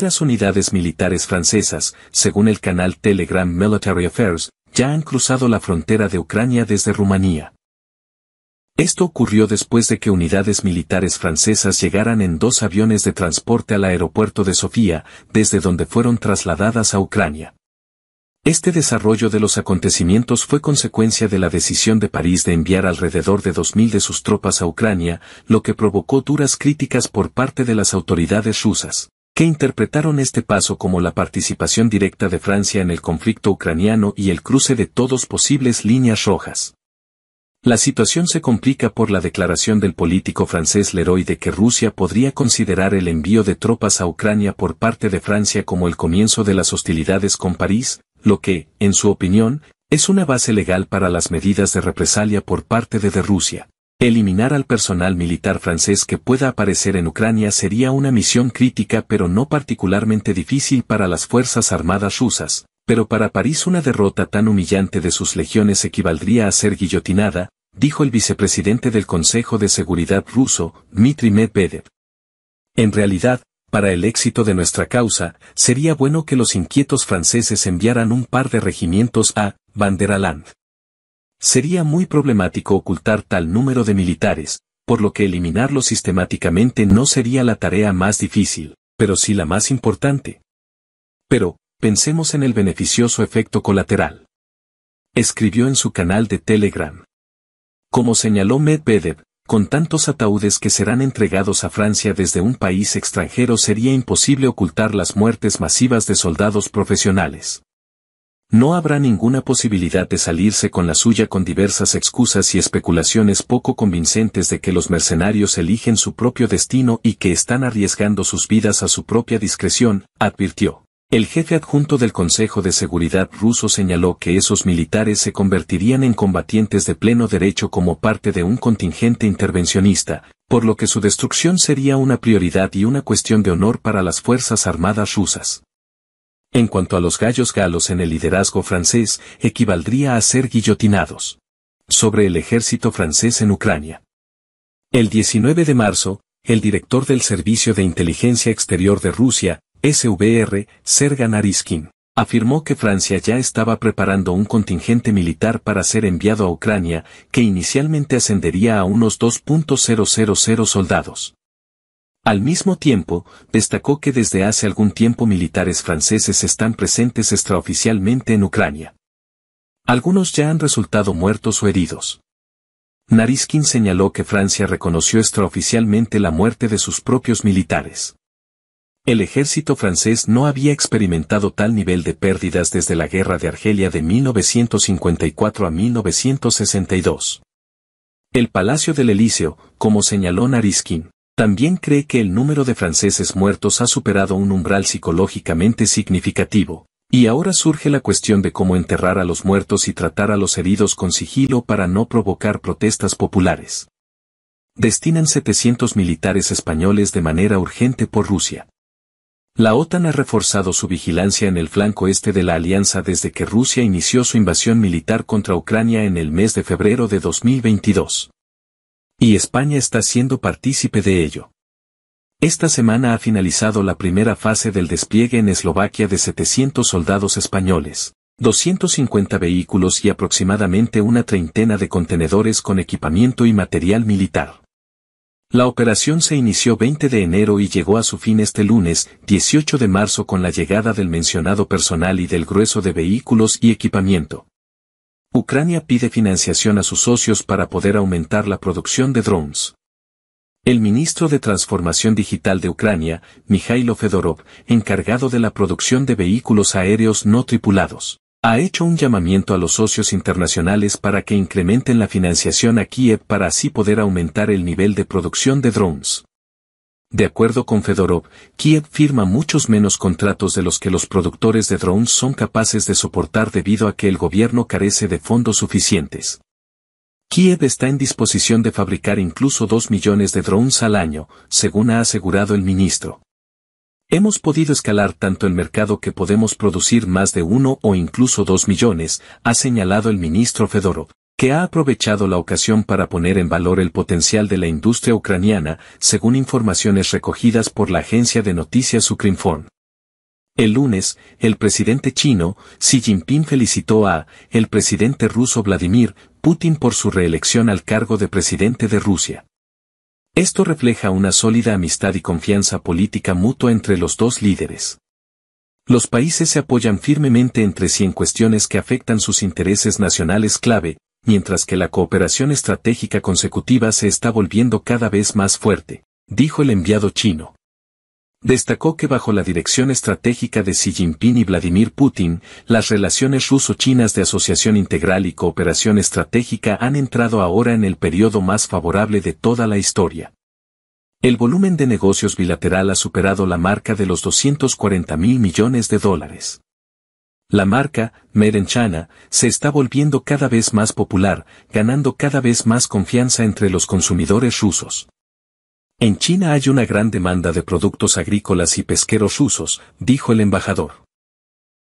Las unidades militares francesas, según el canal Telegram Military Affairs, ya han cruzado la frontera de Ucrania desde Rumanía. Esto ocurrió después de que unidades militares francesas llegaran en dos aviones de transporte al aeropuerto de Sofía, desde donde fueron trasladadas a Ucrania. Este desarrollo de los acontecimientos fue consecuencia de la decisión de París de enviar alrededor de 2.000 de sus tropas a Ucrania, lo que provocó duras críticas por parte de las autoridades rusas que interpretaron este paso como la participación directa de Francia en el conflicto ucraniano y el cruce de todos posibles líneas rojas. La situación se complica por la declaración del político francés Leroy de que Rusia podría considerar el envío de tropas a Ucrania por parte de Francia como el comienzo de las hostilidades con París, lo que, en su opinión, es una base legal para las medidas de represalia por parte de, de Rusia. Eliminar al personal militar francés que pueda aparecer en Ucrania sería una misión crítica pero no particularmente difícil para las Fuerzas Armadas rusas, pero para París una derrota tan humillante de sus legiones equivaldría a ser guillotinada, dijo el vicepresidente del Consejo de Seguridad ruso, Dmitry Medvedev. En realidad, para el éxito de nuestra causa, sería bueno que los inquietos franceses enviaran un par de regimientos a Banderaland. Sería muy problemático ocultar tal número de militares, por lo que eliminarlo sistemáticamente no sería la tarea más difícil, pero sí la más importante. Pero, pensemos en el beneficioso efecto colateral. Escribió en su canal de Telegram. Como señaló Medvedev, con tantos ataúdes que serán entregados a Francia desde un país extranjero sería imposible ocultar las muertes masivas de soldados profesionales. No habrá ninguna posibilidad de salirse con la suya con diversas excusas y especulaciones poco convincentes de que los mercenarios eligen su propio destino y que están arriesgando sus vidas a su propia discreción, advirtió. El jefe adjunto del Consejo de Seguridad ruso señaló que esos militares se convertirían en combatientes de pleno derecho como parte de un contingente intervencionista, por lo que su destrucción sería una prioridad y una cuestión de honor para las Fuerzas Armadas rusas. En cuanto a los gallos galos en el liderazgo francés, equivaldría a ser guillotinados. Sobre el ejército francés en Ucrania. El 19 de marzo, el director del Servicio de Inteligencia Exterior de Rusia, SVR, Sergan nariskin afirmó que Francia ya estaba preparando un contingente militar para ser enviado a Ucrania, que inicialmente ascendería a unos 2.000 soldados. Al mismo tiempo, destacó que desde hace algún tiempo militares franceses están presentes extraoficialmente en Ucrania. Algunos ya han resultado muertos o heridos. Nariskin señaló que Francia reconoció extraoficialmente la muerte de sus propios militares. El ejército francés no había experimentado tal nivel de pérdidas desde la guerra de Argelia de 1954 a 1962. El Palacio del Elíseo, como señaló Nariskin, también cree que el número de franceses muertos ha superado un umbral psicológicamente significativo, y ahora surge la cuestión de cómo enterrar a los muertos y tratar a los heridos con sigilo para no provocar protestas populares. Destinan 700 militares españoles de manera urgente por Rusia. La OTAN ha reforzado su vigilancia en el flanco este de la alianza desde que Rusia inició su invasión militar contra Ucrania en el mes de febrero de 2022. Y España está siendo partícipe de ello. Esta semana ha finalizado la primera fase del despliegue en Eslovaquia de 700 soldados españoles, 250 vehículos y aproximadamente una treintena de contenedores con equipamiento y material militar. La operación se inició 20 de enero y llegó a su fin este lunes, 18 de marzo con la llegada del mencionado personal y del grueso de vehículos y equipamiento. Ucrania pide financiación a sus socios para poder aumentar la producción de drones. El ministro de Transformación Digital de Ucrania, Mikhailo Fedorov, encargado de la producción de vehículos aéreos no tripulados, ha hecho un llamamiento a los socios internacionales para que incrementen la financiación a Kiev para así poder aumentar el nivel de producción de drones. De acuerdo con Fedorov, Kiev firma muchos menos contratos de los que los productores de drones son capaces de soportar debido a que el gobierno carece de fondos suficientes. Kiev está en disposición de fabricar incluso 2 millones de drones al año, según ha asegurado el ministro. Hemos podido escalar tanto el mercado que podemos producir más de uno o incluso dos millones, ha señalado el ministro Fedorov que ha aprovechado la ocasión para poner en valor el potencial de la industria ucraniana, según informaciones recogidas por la agencia de noticias Ukrinform. El lunes, el presidente chino, Xi Jinping felicitó a el presidente ruso Vladimir Putin por su reelección al cargo de presidente de Rusia. Esto refleja una sólida amistad y confianza política mutua entre los dos líderes. Los países se apoyan firmemente entre sí en cuestiones que afectan sus intereses nacionales clave, mientras que la cooperación estratégica consecutiva se está volviendo cada vez más fuerte, dijo el enviado chino. Destacó que bajo la dirección estratégica de Xi Jinping y Vladimir Putin, las relaciones ruso-chinas de asociación integral y cooperación estratégica han entrado ahora en el periodo más favorable de toda la historia. El volumen de negocios bilateral ha superado la marca de los 240 mil millones de dólares. La marca, Merenchana, se está volviendo cada vez más popular, ganando cada vez más confianza entre los consumidores rusos. En China hay una gran demanda de productos agrícolas y pesqueros rusos, dijo el embajador.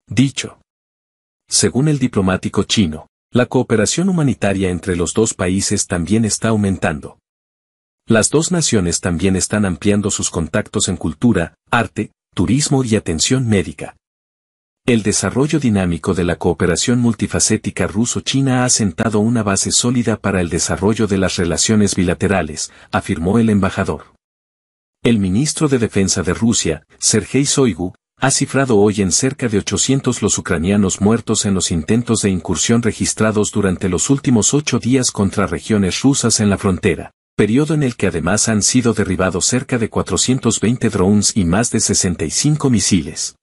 Dicho. Según el diplomático chino, la cooperación humanitaria entre los dos países también está aumentando. Las dos naciones también están ampliando sus contactos en cultura, arte, turismo y atención médica. El desarrollo dinámico de la cooperación multifacética ruso-china ha sentado una base sólida para el desarrollo de las relaciones bilaterales, afirmó el embajador. El ministro de Defensa de Rusia, Sergei Soigu, ha cifrado hoy en cerca de 800 los ucranianos muertos en los intentos de incursión registrados durante los últimos ocho días contra regiones rusas en la frontera, periodo en el que además han sido derribados cerca de 420 drones y más de 65 misiles.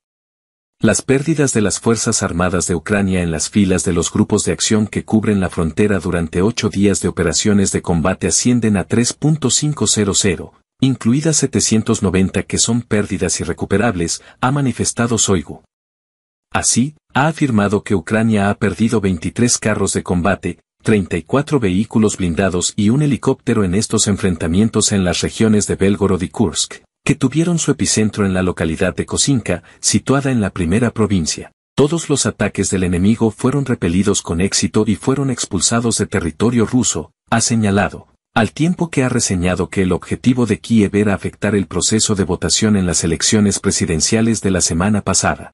Las pérdidas de las Fuerzas Armadas de Ucrania en las filas de los grupos de acción que cubren la frontera durante ocho días de operaciones de combate ascienden a 3.500, incluidas 790 que son pérdidas irrecuperables, ha manifestado Soigu. Así, ha afirmado que Ucrania ha perdido 23 carros de combate, 34 vehículos blindados y un helicóptero en estos enfrentamientos en las regiones de Belgorod y Kursk que tuvieron su epicentro en la localidad de Cocinca, situada en la primera provincia. Todos los ataques del enemigo fueron repelidos con éxito y fueron expulsados de territorio ruso, ha señalado, al tiempo que ha reseñado que el objetivo de Kiev era afectar el proceso de votación en las elecciones presidenciales de la semana pasada.